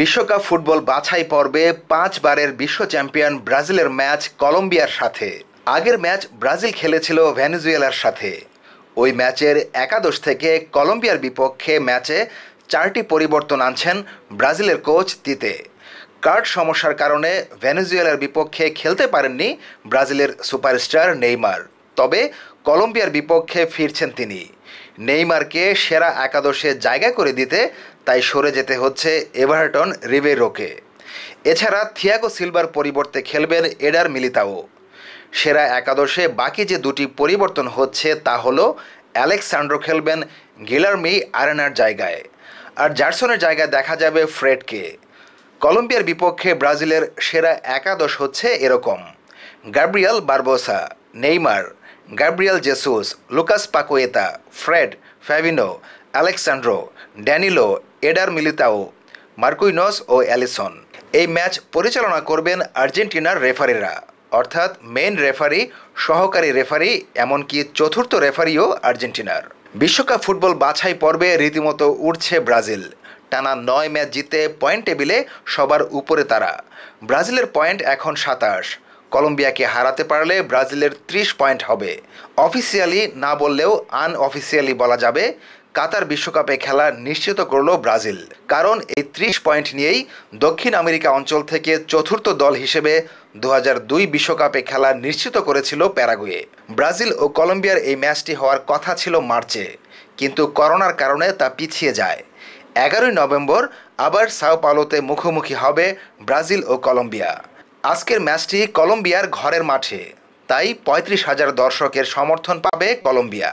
বিশ্বকাপ ফুটবল বাছাই পর্বে পাঁচবারের বিশ্ব চ্যাম্পিয়ন ব্রাজিলের ম্যাচ কলম্বিয়ার সাথে আগের ম্যাচ ব্রাজিল খেলেছিল ভেনেজুয়েলার সাথে ওই ম্যাচের একাদশ থেকে কলম্বিয়ার বিপক্ষে ম্যাচে চারটি পরিবর্তন আনছেন ব্রাজিলের কোচ তিতে কার্ড সমস্যার কারণে ভেনেজুয়েলার বিপক্ষে খেলতে পারেননি ব্রাজিলের সুপারস্টার নেইমার তবে কলম্বিয়ার বিপক্ষে ফিরছেন তিনি নেইমারকে সেরা একাদশে জায়গা করে দিতে তাই সরে যেতে হচ্ছে এভারটন রিবেরোকে এছাড়া থিয়াগো সিলভার পরিবর্তে খেলবেন এডার মিলিতাও সেরা একাদশে বাকি যে দুটি পরিবর্তন হচ্ছে তা হলো অ্যালেক্সান্ড্রো খেলবেন গিলারমি আরেনার জায়গায় আর জার্সনের জায়গায় দেখা যাবে ফ্রেডকে কলম্বিয়ার বিপক্ষে ব্রাজিলের সেরা একাদশ হচ্ছে এরকম Gabriel Barbosa Neymar Gabriel Jesus Lucas Paqueta Fred Fabinho Alex Sandro Danilo Eder Militao Marquinhos ও অ্যালিসন এই ম্যাচ পরিচালনা করবেন আর্জেন্টিনার রেফারিরা অর্থাৎ মেন রেফারি সহকারী রেফারি এমনকি চতুর্থ রেফারিও আর্জেন্টিনার বিশ্বকাপ ফুটবল বাছাই পর্বে রীতিমতো উঠছে ব্রাজিল টানা নয় ম্যাচ জিতে পয়েন্ট টেবিলে সবার উপরে তারা ব্রাজিলের পয়েন্ট এখন সাতাশ কলম্বিয়াকে হারাতে পারলে ব্রাজিলের ত্রিশ পয়েন্ট হবে অফিসিয়ালি না বললেও আনঅফিসিয়ালি বলা যাবে কাতার বিশ্বকাপে খেলা নিশ্চিত করল ব্রাজিল কারণ এই ত্রিশ পয়েন্ট নিয়েই দক্ষিণ আমেরিকা অঞ্চল থেকে চতুর্থ দল হিসেবে দু বিশ্বকাপে খেলা নিশ্চিত করেছিল প্যারাগুয়ে ব্রাজিল ও কলম্বিয়ার এই ম্যাচটি হওয়ার কথা ছিল মার্চে কিন্তু করোনার কারণে তা পিছিয়ে যায় এগারোই নভেম্বর আবার সাও পালোতে মুখোমুখি হবে ব্রাজিল ও কলম্বিয়া আজকের ম্যাচটি কলম্বিয়ার ঘরের মাঠে তাই পঁয়ত্রিশ হাজার দর্শকের সমর্থন পাবে কলম্বিয়া